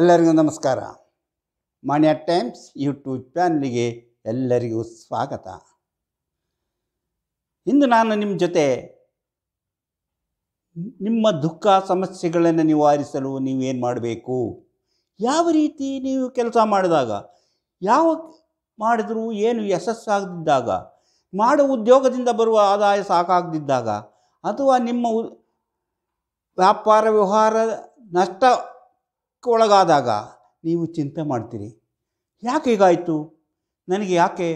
ಎಲ್ಲರಿಗೂ ನಮಸ್ಕಾರ ಮಾನ್ಯ ಟೈಮ್ಸ್ ಯೂಟ್ಯೂಬ್ ಚಾನಲಿಗೆ ಎಲ್ಲರಿಗೂ ಸ್ವಾಗತ ಇಂದು ನಾನು ನಿಮ್ಮ ಜೊತೆ ನಿಮ್ಮ ದುಃಖ ಸಮಸ್ಯೆಗಳನ್ನು ನಿವಾರಿಸಲು ನೀವೇನು ಮಾಡಬೇಕು ಯಾವ ರೀತಿ ನೀವು ಕೆಲಸ ಮಾಡಿದಾಗ ಯಾವ ಮಾಡಿದರೂ ಏನು ಯಶಸ್ಸಾಗದಿದ್ದಾಗ ಮಾಡೋ ಉದ್ಯೋಗದಿಂದ ಬರುವ ಆದಾಯ ಸಾಕಾಗದಿದ್ದಾಗ ಅಥವಾ ನಿಮ್ಮ ವ್ಯಾಪಾರ ವ್ಯವಹಾರ ನಷ್ಟ ಒಳಗಾದಾಗ ನೀವು ಚಿಂತೆ ಮಾಡ್ತೀರಿ ಯಾಕೆ ಹೀಗಾಯಿತು ನನಗೆ ಯಾಕೆ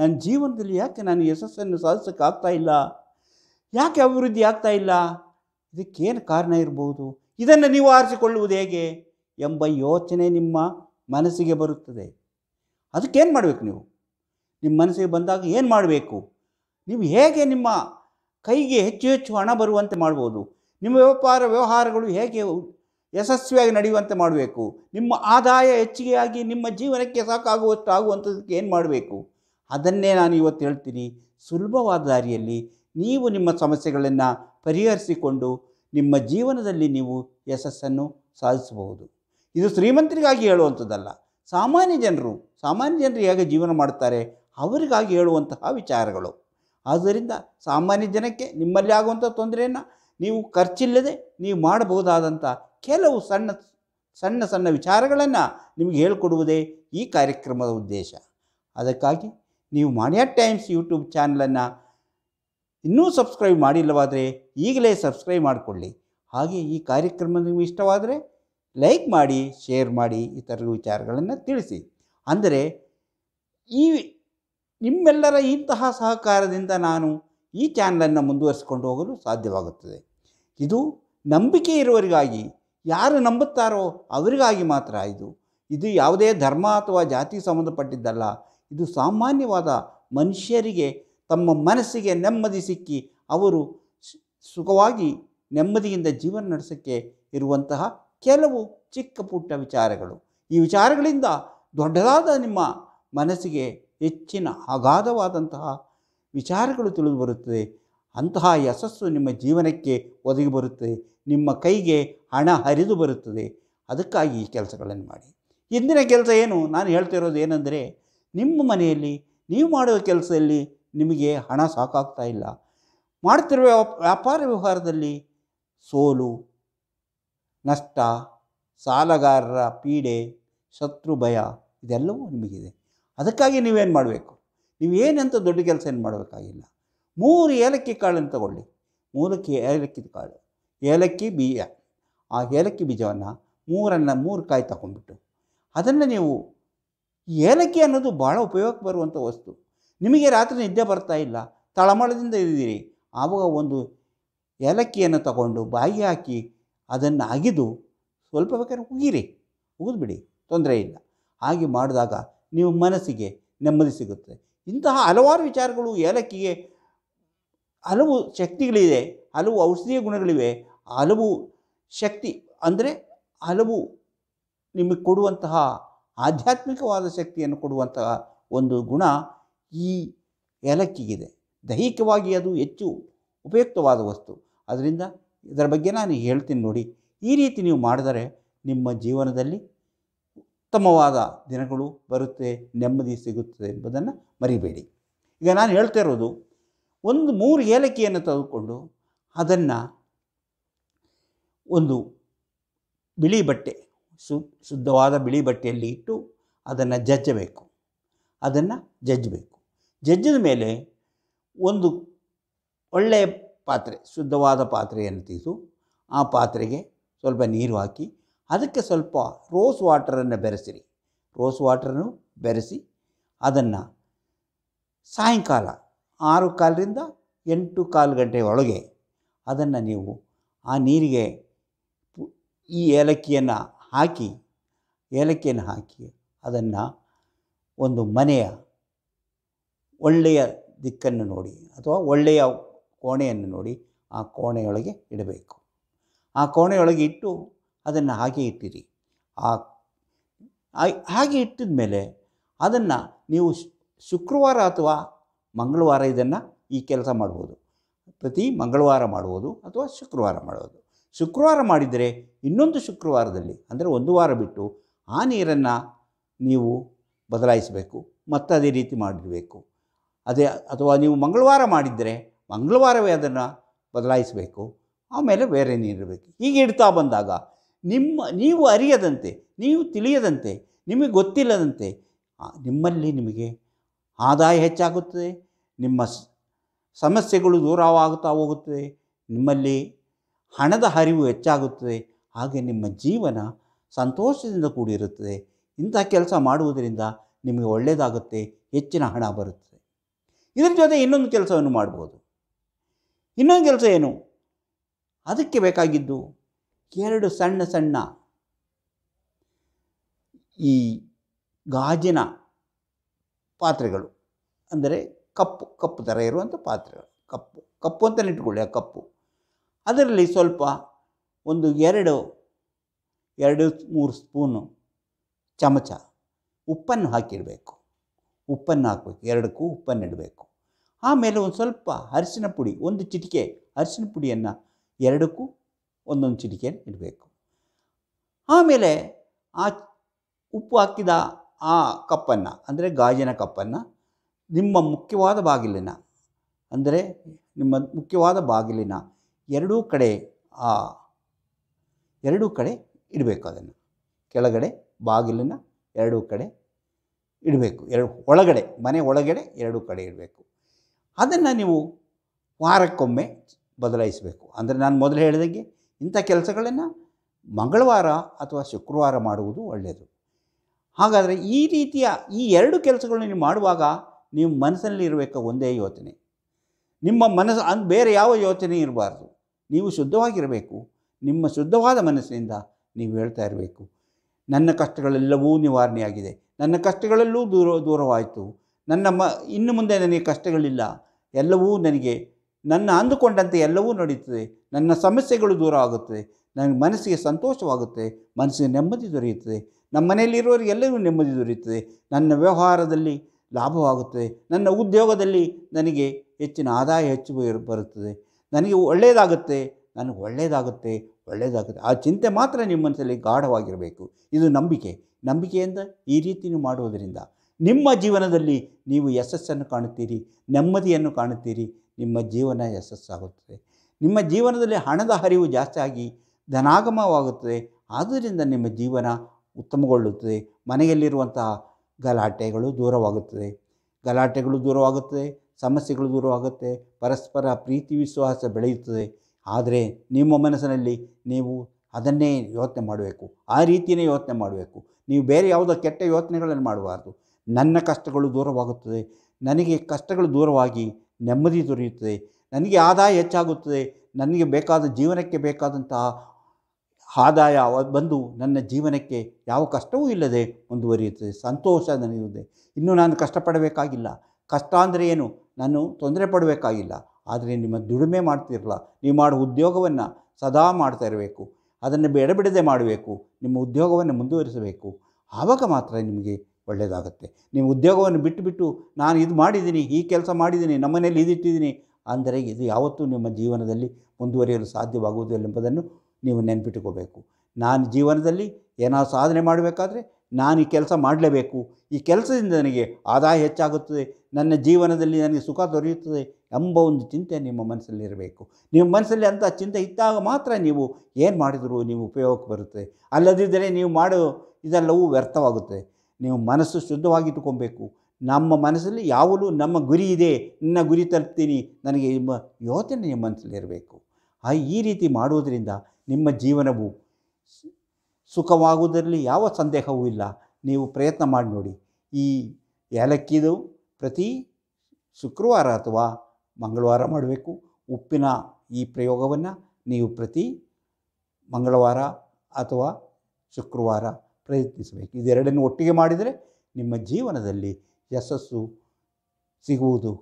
ನನ್ನ ಜೀವನದಲ್ಲಿ ಯಾಕೆ ನಾನು ಯಶಸ್ಸನ್ನು ಸಾಧಿಸೋಕ್ಕಾಗ್ತಾ ಇಲ್ಲ ಯಾಕೆ ಅಭಿವೃದ್ಧಿ ಆಗ್ತಾ ಇಲ್ಲ ಇದಕ್ಕೇನು ಕಾರಣ ಇರ್ಬೋದು ಇದನ್ನು ನೀವು ಆರಿಸಿಕೊಳ್ಳುವುದು ಹೇಗೆ ಎಂಬ ಯೋಚನೆ ನಿಮ್ಮ ಮನಸ್ಸಿಗೆ ಬರುತ್ತದೆ ಅದಕ್ಕೇನು ಮಾಡಬೇಕು ನೀವು ನಿಮ್ಮ ಮನಸ್ಸಿಗೆ ಬಂದಾಗ ಏನು ಮಾಡಬೇಕು ನೀವು ಹೇಗೆ ನಿಮ್ಮ ಕೈಗೆ ಹೆಚ್ಚು ಹೆಚ್ಚು ಹಣ ಬರುವಂತೆ ಮಾಡ್ಬೋದು ನಿಮ್ಮ ವ್ಯಾಪಾರ ವ್ಯವಹಾರಗಳು ಹೇಗೆ ಯಶಸ್ವಿಯಾಗಿ ನಡೆಯುವಂತೆ ಮಾಡಬೇಕು ನಿಮ್ಮ ಆದಾಯ ಹೆಚ್ಚಿಗೆಯಾಗಿ ನಿಮ್ಮ ಜೀವನಕ್ಕೆ ಸಾಕಾಗುವಷ್ಟು ಆಗುವಂಥದ್ದಕ್ಕೆ ಏನು ಮಾಡಬೇಕು ಅದನ್ನೇ ನಾನು ಇವತ್ತು ಹೇಳ್ತೀನಿ ಸುಲಭವಾದ ದಾರಿಯಲ್ಲಿ ನೀವು ನಿಮ್ಮ ಸಮಸ್ಯೆಗಳನ್ನು ಪರಿಹರಿಸಿಕೊಂಡು ನಿಮ್ಮ ಜೀವನದಲ್ಲಿ ನೀವು ಯಶಸ್ಸನ್ನು ಸಾಧಿಸಬಹುದು ಇದು ಶ್ರೀಮಂತರಿಗಾಗಿ ಹೇಳುವಂಥದ್ದಲ್ಲ ಸಾಮಾನ್ಯ ಜನರು ಸಾಮಾನ್ಯ ಜನರು ಹೇಗೆ ಜೀವನ ಮಾಡ್ತಾರೆ ಅವರಿಗಾಗಿ ಹೇಳುವಂತಹ ವಿಚಾರಗಳು ಆದ್ದರಿಂದ ಸಾಮಾನ್ಯ ಜನಕ್ಕೆ ನಿಮ್ಮಲ್ಲಿ ಆಗುವಂಥ ತೊಂದರೆಯನ್ನು ನೀವು ಖರ್ಚಿಲ್ಲದೆ ನೀವು ಮಾಡಬಹುದಾದಂಥ ಕೆಲವು ಸಣ್ಣ ಸಣ್ಣ ಸಣ್ಣ ವಿಚಾರಗಳನ್ನು ನಿಮಗೆ ಹೇಳಿಕೊಡುವುದೇ ಈ ಕಾರ್ಯಕ್ರಮದ ಉದ್ದೇಶ ಅದಕ್ಕಾಗಿ ನೀವು ಮಾಣಿಯಾ ಟೈಮ್ಸ್ ಯೂಟ್ಯೂಬ್ ಚಾನಲನ್ನು ಇನ್ನೂ ಸಬ್ಸ್ಕ್ರೈಬ್ ಮಾಡಿಲ್ಲವಾದರೆ ಈಗಲೇ ಸಬ್ಸ್ಕ್ರೈಬ್ ಮಾಡಿಕೊಳ್ಳಿ ಹಾಗೆ ಈ ಕಾರ್ಯಕ್ರಮ ನಿಮಗೆ ಇಷ್ಟವಾದರೆ ಲೈಕ್ ಮಾಡಿ ಶೇರ್ ಮಾಡಿ ಇತರ ವಿಚಾರಗಳನ್ನು ತಿಳಿಸಿ ಅಂದರೆ ಈ ನಿಮ್ಮೆಲ್ಲರ ಇಂತಹ ಸಹಕಾರದಿಂದ ನಾನು ಈ ಚಾನಲನ್ನು ಮುಂದುವರಿಸಿಕೊಂಡು ಹೋಗಲು ಸಾಧ್ಯವಾಗುತ್ತದೆ ಇದು ನಂಬಿಕೆ ಇರುವರಿಗಾಗಿ ಯಾರು ನಂಬುತ್ತಾರೋ ಅವರಿಗಾಗಿ ಮಾತ್ರ ಇದು ಇದು ಯಾವುದೇ ಧರ್ಮ ಅಥವಾ ಜಾತಿ ಸಂಬಂಧಪಟ್ಟಿದ್ದಲ್ಲ ಇದು ಸಾಮಾನ್ಯವಾದ ಮನುಷ್ಯರಿಗೆ ತಮ್ಮ ಮನಸ್ಸಿಗೆ ನೆಮ್ಮದಿ ಸಿಕ್ಕಿ ಅವರು ಸುಖವಾಗಿ ನೆಮ್ಮದಿಯಿಂದ ಜೀವನ ನಡೆಸೋಕ್ಕೆ ಇರುವಂತಹ ಕೆಲವು ಚಿಕ್ಕ ಪುಟ್ಟ ವಿಚಾರಗಳು ಈ ವಿಚಾರಗಳಿಂದ ದೊಡ್ಡದಾದ ನಿಮ್ಮ ಮನಸ್ಸಿಗೆ ಹೆಚ್ಚಿನ ಅಗಾಧವಾದಂತಹ ವಿಚಾರಗಳು ತಿಳಿದು ಬರುತ್ತದೆ ಅಂತಹ ಯಶಸ್ಸು ನಿಮ್ಮ ಜೀವನಕ್ಕೆ ಒದಗಿ ಬರುತ್ತದೆ ನಿಮ್ಮ ಕೈಗೆ ಹಣ ಹರಿದು ಬರುತ್ತದೆ ಅದಕ್ಕಾಗಿ ಈ ಕೆಲಸಗಳನ್ನು ಮಾಡಿ ಇಂದಿನ ಕೆಲಸ ಏನು ನಾನು ಹೇಳ್ತಿರೋದು ಏನೆಂದರೆ ನಿಮ್ಮ ಮನೆಯಲ್ಲಿ ನೀವು ಮಾಡುವ ಕೆಲಸದಲ್ಲಿ ನಿಮಗೆ ಹಣ ಸಾಕಾಗ್ತಾ ಇಲ್ಲ ಮಾಡ್ತಿರುವ ವ್ಯಾಪಾರ ವ್ಯವಹಾರದಲ್ಲಿ ಸೋಲು ನಷ್ಟ ಸಾಲಗಾರರ ಪೀಡೆ ಶತ್ರು ಭಯ ಇದೆಲ್ಲವೂ ನಿಮಗಿದೆ ಅದಕ್ಕಾಗಿ ನೀವೇನು ಮಾಡಬೇಕು ನೀವೇನಂತ ದೊಡ್ಡ ಕೆಲಸ ಏನು ಮಾಡಬೇಕಾಗಿಲ್ಲ ಮೂರು ಏಲಕ್ಕಿ ಕಾಳನ್ನು ತಗೊಳ್ಳಿ ಮೂಲಕ್ಕೆ ಏಲಕ್ಕಿ ಕಾಳು ಏಲಕ್ಕಿ ಬೀಜ ಆ ಏಲಕ್ಕಿ ಬೀಜವನ್ನು ಮೂರನ್ನು ಮೂರು ಕಾಯಿ ತಗೊಂಡ್ಬಿಟ್ಟು ಅದನ್ನು ನೀವು ಏಲಕ್ಕಿ ಅನ್ನೋದು ಭಾಳ ಉಪಯೋಗಕ್ಕೆ ಬರುವಂಥ ವಸ್ತು ನಿಮಗೆ ರಾತ್ರಿ ನಿದ್ದೆ ಬರ್ತಾ ಇಲ್ಲ ತಳಮಳದಿಂದ ಇದ್ದೀರಿ ಆವಾಗ ಒಂದು ಏಲಕ್ಕಿಯನ್ನು ತಗೊಂಡು ಬಾಯಿ ಹಾಕಿ ಅದನ್ನು ಅಗಿದು ಸ್ವಲ್ಪ ಬೇಕಾದ್ರೆ ಉಗಿರಿ ಉಗಿದ್ಬಿಡಿ ತೊಂದರೆ ಇಲ್ಲ ಹಾಗೆ ಮಾಡಿದಾಗ ನೀವು ಮನಸ್ಸಿಗೆ ನೆಮ್ಮದಿ ಸಿಗುತ್ತೆ ಇಂತಹ ಹಲವಾರು ವಿಚಾರಗಳು ಏಲಕ್ಕಿಗೆ ಹಲವು ಶಕ್ತಿಗಳಿದೆ ಹಲವು ಔಷಧೀಯ ಗುಣಗಳಿವೆ ಹಲವು ಶಕ್ತಿ ಅಂದರೆ ಹಲವು ನಿಮಗೆ ಕೊಡುವಂತಹ ಆಧ್ಯಾತ್ಮಿಕವಾದ ಶಕ್ತಿಯನ್ನು ಕೊಡುವಂತಹ ಒಂದು ಗುಣ ಈ ಏಲಕ್ಕಿಗಿದೆ ದೈಹಿಕವಾಗಿ ಅದು ಹೆಚ್ಚು ಉಪಯುಕ್ತವಾದ ವಸ್ತು ಅದರಿಂದ ಇದರ ಬಗ್ಗೆ ನಾನು ಹೇಳ್ತೀನಿ ನೋಡಿ ಈ ರೀತಿ ನೀವು ಮಾಡಿದರೆ ನಿಮ್ಮ ಜೀವನದಲ್ಲಿ ಉತ್ತಮವಾದ ದಿನಗಳು ಬರುತ್ತೆ ನೆಮ್ಮದಿ ಸಿಗುತ್ತದೆ ಎಂಬುದನ್ನು ಮರಿಬೇಡಿ ಈಗ ನಾನು ಹೇಳ್ತಾ ಇರೋದು ಒಂದು ಮೂರು ಏಲಕ್ಕಿಯನ್ನು ತೆಗೆದುಕೊಂಡು ಅದನ್ನು ಒಂದು ಬಿಳಿ ಬಟ್ಟೆ ಸು ಶುದ್ಧವಾದ ಬಿಳಿ ಬಟ್ಟೆಯಲ್ಲಿ ಇಟ್ಟು ಅದನ್ನು ಜಜ್ಜಬೇಕು ಅದನ್ನು ಜಜ್ಜಬೇಕು ಜಜ್ಜಿದ ಮೇಲೆ ಒಂದು ಒಳ್ಳೆಯ ಪಾತ್ರೆ ಶುದ್ಧವಾದ ಪಾತ್ರೆಯನ್ನು ತೆಗೆದು ಆ ಪಾತ್ರೆಗೆ ಸ್ವಲ್ಪ ನೀರು ಹಾಕಿ ಅದಕ್ಕೆ ಸ್ವಲ್ಪ ರೋಸ್ ವಾಟರನ್ನು ಬೆರೆಸಿರಿ ರೋಸ್ ವಾಟರನ್ನು ಬೆರೆಸಿ ಅದನ್ನು ಸಾಯಂಕಾಲ ಆರು ಕಾಲರಿಂದ ಎಂಟು ಕಾಲು ಗಂಟೆ ಒಳಗೆ ಅದನ್ನು ನೀವು ಆ ನೀರಿಗೆ ಈ ಏಲಕ್ಕಿಯನ್ನು ಹಾಕಿ ಏಲಕ್ಕಿಯನ್ನು ಹಾಕಿ ಅದನ್ನು ಒಂದು ಮನೆಯ ಒಳ್ಳೆಯ ದಿಕ್ಕನ್ನು ನೋಡಿ ಅಥವಾ ಒಳ್ಳೆಯ ಕೋಣೆಯನ್ನು ನೋಡಿ ಆ ಕೋಣೆಯೊಳಗೆ ಇಡಬೇಕು ಆ ಕೋಣೆಯೊಳಗೆ ಇಟ್ಟು ಅದನ್ನು ಹಾಗೆ ಇಟ್ಟಿರಿ ಆ ಹಾಗೆ ಇಟ್ಟಿದ ಮೇಲೆ ಅದನ್ನು ನೀವು ಶುಕ್ರವಾರ ಅಥವಾ ಮಂಗಳವಾರ ಇದನ್ನು ಈ ಕೆಲಸ ಮಾಡ್ಬೋದು ಪ್ರತಿ ಮಂಗಳವಾರ ಮಾಡ್ಬೋದು ಅಥವಾ ಶುಕ್ರವಾರ ಮಾಡ್ಬೋದು ಶುಕ್ರವಾರ ಮಾಡಿದರೆ ಇನ್ನೊಂದು ಶುಕ್ರವಾರದಲ್ಲಿ ಅಂದರೆ ಒಂದು ವಾರ ಬಿಟ್ಟು ಆ ನೀರನ್ನು ನೀವು ಬದಲಾಯಿಸಬೇಕು ಮತ್ತು ಅದೇ ರೀತಿ ಮಾಡಿರಬೇಕು ಅದೇ ಅಥವಾ ನೀವು ಮಂಗಳವಾರ ಮಾಡಿದರೆ ಮಂಗಳವಾರವೇ ಅದನ್ನು ಬದಲಾಯಿಸಬೇಕು ಆಮೇಲೆ ಬೇರೆ ನೀರಿರಬೇಕು ಹೀಗೆ ಇಡ್ತಾ ಬಂದಾಗ ನಿಮ್ಮ ನೀವು ಅರಿಯದಂತೆ ನೀವು ತಿಳಿಯದಂತೆ ನಿಮಗೆ ಗೊತ್ತಿಲ್ಲದಂತೆ ನಿಮ್ಮಲ್ಲಿ ನಿಮಗೆ ಆದಾಯ ಹೆಚ್ಚಾಗುತ್ತದೆ ನಿಮ್ಮ ಸಮಸ್ಯೆಗಳು ದೂರವಾಗುತ್ತಾ ಹೋಗುತ್ತದೆ ನಿಮ್ಮಲ್ಲಿ ಹಣದ ಹರಿವು ಹೆಚ್ಚಾಗುತ್ತದೆ ಹಾಗೆ ನಿಮ್ಮ ಜೀವನ ಸಂತೋಷದಿಂದ ಕೂಡಿರುತ್ತದೆ ಇಂಥ ಕೆಲಸ ಮಾಡುವುದರಿಂದ ನಿಮಗೆ ಒಳ್ಳೆಯದಾಗುತ್ತೆ ಹೆಚ್ಚಿನ ಹಣ ಬರುತ್ತದೆ ಇದರ ಜೊತೆ ಇನ್ನೊಂದು ಕೆಲಸವನ್ನು ಮಾಡ್ಬೋದು ಇನ್ನೊಂದು ಕೆಲಸ ಏನು ಅದಕ್ಕೆ ಬೇಕಾಗಿದ್ದು ಎರಡು ಸಣ್ಣ ಸಣ್ಣ ಈ ಗಾಜಿನ ಪಾತ್ರೆಗಳು ಅಂದರೆ ಕಪ್ಪು ಕಪ್ಪು ಥರ ಇರುವಂಥ ಪಾತ್ರೆಗಳು ಕಪ್ಪು ಕಪ್ಪು ಅಂತಲೇ ಇಟ್ಕೊಳ್ಳಿ ಆ ಕಪ್ಪು ಅದರಲ್ಲಿ ಸ್ವಲ್ಪ ಒಂದು ಎರಡು ಎರಡು ಮೂರು ಸ್ಪೂನು ಚಮಚ ಉಪ್ಪನ್ನು ಹಾಕಿಡಬೇಕು ಉಪ್ಪನ್ನು ಹಾಕಬೇಕು ಎರಡಕ್ಕೂ ಉಪ್ಪನ್ನು ಇಡಬೇಕು ಆಮೇಲೆ ಒಂದು ಸ್ವಲ್ಪ ಅರಿಶಿನ ಪುಡಿ ಒಂದು ಚಿಟಿಕೆ ಅರಿಶಿನ ಪುಡಿಯನ್ನು ಎರಡಕ್ಕೂ ಒಂದೊಂದು ಚಿಟಿಕೆಯನ್ನು ಇಡಬೇಕು ಆಮೇಲೆ ಆ ಉಪ್ಪು ಹಾಕಿದ ಆ ಕಪ್ಪನ್ನು ಅಂದರೆ ಗಾಜಿನ ಕಪ್ಪನ್ನು ನಿಮ್ಮ ಮುಖ್ಯವಾದ ಬಾಗಿಲಿನ ಅಂದರೆ ನಿಮ್ಮ ಮುಖ್ಯವಾದ ಬಾಗಿಲಿನ ಎರಡೂ ಕಡೆ ಆ ಎರಡೂ ಕಡೆ ಇಡಬೇಕು ಅದನ್ನು ಕೆಳಗಡೆ ಬಾಗಿಲಿನ ಎರಡೂ ಕಡೆ ಇಡಬೇಕು ಎರಡು ಒಳಗಡೆ ಮನೆ ಒಳಗಡೆ ಎರಡೂ ಕಡೆ ಇಡಬೇಕು ಅದನ್ನು ನೀವು ವಾರಕ್ಕೊಮ್ಮೆ ಬದಲಾಯಿಸಬೇಕು ಅಂದರೆ ನಾನು ಮೊದಲು ಹೇಳಿದಂಗೆ ಇಂಥ ಕೆಲಸಗಳನ್ನು ಮಂಗಳವಾರ ಅಥವಾ ಶುಕ್ರವಾರ ಮಾಡುವುದು ಒಳ್ಳೆಯದು ಹಾಗಾದರೆ ಈ ರೀತಿಯ ಈ ಎರಡು ಕೆಲಸಗಳನ್ನು ನೀವು ಮಾಡುವಾಗ ನೀವು ಇರಬೇಕ ಒಂದೇ ಯೋಚನೆ ನಿಮ್ಮ ಮನಸ್ಸು ಅನ್ ಬೇರೆ ಯಾವ ಯೋಚನೆ ಇರಬಾರ್ದು ನೀವು ಶುದ್ಧವಾಗಿರಬೇಕು ನಿಮ್ಮ ಶುದ್ಧವಾದ ಮನಸ್ಸಿನಿಂದ ನೀವು ಹೇಳ್ತಾ ಇರಬೇಕು ನನ್ನ ಕಷ್ಟಗಳೆಲ್ಲವೂ ನಿವಾರಣೆಯಾಗಿದೆ ನನ್ನ ಕಷ್ಟಗಳಲ್ಲೂ ದೂರ ದೂರವಾಯಿತು ನನ್ನ ಮ ಇನ್ನು ಮುಂದೆ ನನಗೆ ಕಷ್ಟಗಳಿಲ್ಲ ಎಲ್ಲವೂ ನನಗೆ ನನ್ನ ಅಂದುಕೊಂಡಂತೆ ಎಲ್ಲವೂ ನಡೆಯುತ್ತದೆ ನನ್ನ ಸಮಸ್ಯೆಗಳು ದೂರ ಆಗುತ್ತದೆ ನನಗೆ ಮನಸ್ಸಿಗೆ ಸಂತೋಷವಾಗುತ್ತೆ ಮನಸ್ಸಿಗೆ ನೆಮ್ಮದಿ ದೊರೆಯುತ್ತದೆ ನಮ್ಮ ಮನೆಯಲ್ಲಿರುವವರಿಗೆಲ್ಲರಿಗೂ ನೆಮ್ಮದಿ ದೊರೆಯುತ್ತದೆ ನನ್ನ ವ್ಯವಹಾರದಲ್ಲಿ ಲಾಭವಾಗುತ್ತದೆ ನನ್ನ ಉದ್ಯೋಗದಲ್ಲಿ ನನಗೆ ಹೆಚ್ಚಿನ ಆದಾಯ ಹೆಚ್ಚು ಬರುತ್ತದೆ ನನಗೆ ಒಳ್ಳೆಯದಾಗುತ್ತೆ ನನಗೆ ಒಳ್ಳೆಯದಾಗುತ್ತೆ ಒಳ್ಳೆಯದಾಗುತ್ತೆ ಆ ಚಿಂತೆ ಮಾತ್ರ ನಿಮ್ಮ ಮನಸ್ಸಲ್ಲಿ ಗಾಢವಾಗಿರಬೇಕು ಇದು ನಂಬಿಕೆ ನಂಬಿಕೆಯಿಂದ ಈ ರೀತಿ ಮಾಡುವುದರಿಂದ ನಿಮ್ಮ ಜೀವನದಲ್ಲಿ ನೀವು ಯಶಸ್ಸನ್ನು ಕಾಣುತ್ತೀರಿ ನೆಮ್ಮದಿಯನ್ನು ಕಾಣುತ್ತೀರಿ ನಿಮ್ಮ ಜೀವನ ಯಶಸ್ಸಾಗುತ್ತದೆ ನಿಮ್ಮ ಜೀವನದಲ್ಲಿ ಹಣದ ಹರಿವು ಜಾಸ್ತಿಯಾಗಿ ಧನಾಗಮವಾಗುತ್ತದೆ ಆದ್ದರಿಂದ ನಿಮ್ಮ ಜೀವನ ಉತ್ತಮಗೊಳ್ಳುತ್ತದೆ ಮನೆಯಲ್ಲಿರುವಂತಹ ಗಲಾಟೆಗಳು ದೂರವಾಗುತ್ತದೆ ಗಲಾಟೆಗಳು ದೂರವಾಗುತ್ತದೆ ಸಮಸ್ಯೆಗಳು ದೂರವಾಗುತ್ತೆ ಪರಸ್ಪರ ಪ್ರೀತಿ ವಿಶ್ವಾಸ ಬೆಳೆಯುತ್ತದೆ ಆದರೆ ನಿಮ್ಮ ಮನಸ್ಸಿನಲ್ಲಿ ನೀವು ಅದನ್ನೇ ಯೋಚನೆ ಮಾಡಬೇಕು ಆ ರೀತಿಯೇ ಯೋಚನೆ ಮಾಡಬೇಕು ನೀವು ಬೇರೆ ಯಾವುದೋ ಕೆಟ್ಟ ಯೋಚನೆಗಳನ್ನು ಮಾಡಬಾರ್ದು ನನ್ನ ಕಷ್ಟಗಳು ದೂರವಾಗುತ್ತದೆ ನನಗೆ ಕಷ್ಟಗಳು ದೂರವಾಗಿ ನೆಮ್ಮದಿ ದೊರೆಯುತ್ತದೆ ನನಗೆ ಆದಾಯ ಹೆಚ್ಚಾಗುತ್ತದೆ ನನಗೆ ಬೇಕಾದ ಜೀವನಕ್ಕೆ ಬೇಕಾದಂತಹ ಆದಾಯ ಬಂದು ನನ್ನ ಜೀವನಕ್ಕೆ ಯಾವ ಕಷ್ಟವೂ ಇಲ್ಲದೆ ಮುಂದುವರಿಯುತ್ತದೆ ಸಂತೋಷ ನನಗಿದೆ ಇನ್ನೂ ನಾನು ಕಷ್ಟಪಡಬೇಕಾಗಿಲ್ಲ ಕಷ್ಟ ಅಂದರೆ ಏನು ನಾನು ತೊಂದರೆ ಪಡಬೇಕಾಗಿಲ್ಲ ಆದರೆ ನಿಮ್ಮ ದುಡಿಮೆ ಮಾಡ್ತಿರಲ್ಲ ನೀವು ಮಾಡುವ ಉದ್ಯೋಗವನ್ನು ಸದಾ ಮಾಡ್ತಾ ಇರಬೇಕು ಅದನ್ನು ಬೇಡಬಿಡದೆ ಮಾಡಬೇಕು ನಿಮ್ಮ ಉದ್ಯೋಗವನ್ನು ಮುಂದುವರಿಸಬೇಕು ಆವಾಗ ಮಾತ್ರ ನಿಮಗೆ ಒಳ್ಳೆಯದಾಗುತ್ತೆ ನೀವು ಉದ್ಯೋಗವನ್ನು ಬಿಟ್ಟುಬಿಟ್ಟು ನಾನು ಇದು ಮಾಡಿದ್ದೀನಿ ಈ ಕೆಲಸ ಮಾಡಿದ್ದೀನಿ ನಮ್ಮನೇಲಿ ಇದಿಟ್ಟಿದ್ದೀನಿ ಅಂದರೆ ಇದು ಯಾವತ್ತೂ ನಿಮ್ಮ ಜೀವನದಲ್ಲಿ ಮುಂದುವರಿಯಲು ಸಾಧ್ಯವಾಗುವುದಿಲ್ಲ ಎಂಬುದನ್ನು ನೀವು ನೆನ್ಪಿಟ್ಕೋಬೇಕು ನಾನು ಜೀವನದಲ್ಲಿ ಏನಾದರೂ ಸಾಧನೆ ಮಾಡಬೇಕಾದ್ರೆ ನಾನು ಈ ಕೆಲಸ ಮಾಡಲೇಬೇಕು ಈ ಕೆಲಸದಿಂದ ನನಗೆ ಆದಾಯ ಹೆಚ್ಚಾಗುತ್ತದೆ ನನ್ನ ಜೀವನದಲ್ಲಿ ನನಗೆ ಸುಖ ದೊರೆಯುತ್ತದೆ ಎಂಬ ಒಂದು ಚಿಂತೆ ನಿಮ್ಮ ಮನಸ್ಸಲ್ಲಿರಬೇಕು ನಿಮ್ಮ ಮನಸ್ಸಲ್ಲಿ ಅಂಥ ಚಿಂತೆ ಇದ್ದಾಗ ಮಾತ್ರ ನೀವು ಏನು ಮಾಡಿದರೂ ನೀವು ಉಪಯೋಗಕ್ಕೆ ಬರುತ್ತೆ ಅಲ್ಲದಿದ್ದರೆ ನೀವು ಮಾಡೋ ಇದೆಲ್ಲವೂ ವ್ಯರ್ಥವಾಗುತ್ತೆ ನೀವು ಮನಸ್ಸು ಶುದ್ಧವಾಗಿಟ್ಟುಕೊಬೇಕು ನಮ್ಮ ಮನಸ್ಸಲ್ಲಿ ಯಾವಲೂ ನಮ್ಮ ಗುರಿ ಇದೆ ನಿನ್ನ ಗುರಿ ತಲುಪ್ತೀನಿ ನನಗೆ ಎಂಬ ಯೋಚನೆ ನಿಮ್ಮ ಮನಸ್ಸಲ್ಲಿರಬೇಕು ಈ ರೀತಿ ಮಾಡುವುದರಿಂದ ನಿಮ್ಮ ಜೀವನವು ಸುಖವಾಗುವುದರಲ್ಲಿ ಯಾವ ಸಂದೇಹವೂ ಇಲ್ಲ ನೀವು ಪ್ರಯತ್ನ ಮಾಡಿ ನೋಡಿ ಈ ಏಲಕ್ಕಿದು ಪ್ರತಿ ಶುಕ್ರವಾರ ಅಥವಾ ಮಂಗಳವಾರ ಮಾಡಬೇಕು ಉಪ್ಪಿನ ಈ ಪ್ರಯೋಗವನ್ನು ನೀವು ಪ್ರತಿ ಮಂಗಳವಾರ ಅಥವಾ ಶುಕ್ರವಾರ ಪ್ರಯತ್ನಿಸಬೇಕು ಇದೆರಡನ್ನು ಒಟ್ಟಿಗೆ ಮಾಡಿದರೆ ನಿಮ್ಮ ಜೀವನದಲ್ಲಿ ಯಶಸ್ಸು ಸಿಗುವುದು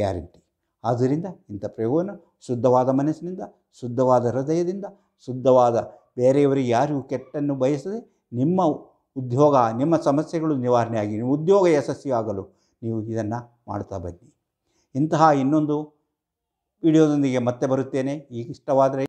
ಗ್ಯಾರಂಟಿ ಆದ್ದರಿಂದ ಇಂಥ ಪ್ರಯೋಗವನ್ನು ಶುದ್ಧವಾದ ಮನಸ್ಸಿನಿಂದ ಶುದ್ಧವಾದ ಹೃದಯದಿಂದ ಶುದ್ಧವಾದ ಬೇರೆಯವರಿಗೆ ಯಾರಿಗೂ ಕೆಟ್ಟನ್ನು ಬಯಸದೆ ನಿಮ್ಮ ಉದ್ಯೋಗ ನಿಮ್ಮ ಸಮಸ್ಯೆಗಳು ನಿವಾರಣೆಯಾಗಿ ನಿಮ್ಮ ಉದ್ಯೋಗ ಯಶಸ್ವಿಯಾಗಲು ನೀವು ಇದನ್ನು ಮಾಡ್ತಾ ಬನ್ನಿ ಇಂತಹ ಇನ್ನೊಂದು ವಿಡಿಯೋದೊಂದಿಗೆ ಮತ್ತೆ ಬರುತ್ತೇನೆ ಈಗ ಇಷ್ಟವಾದರೆ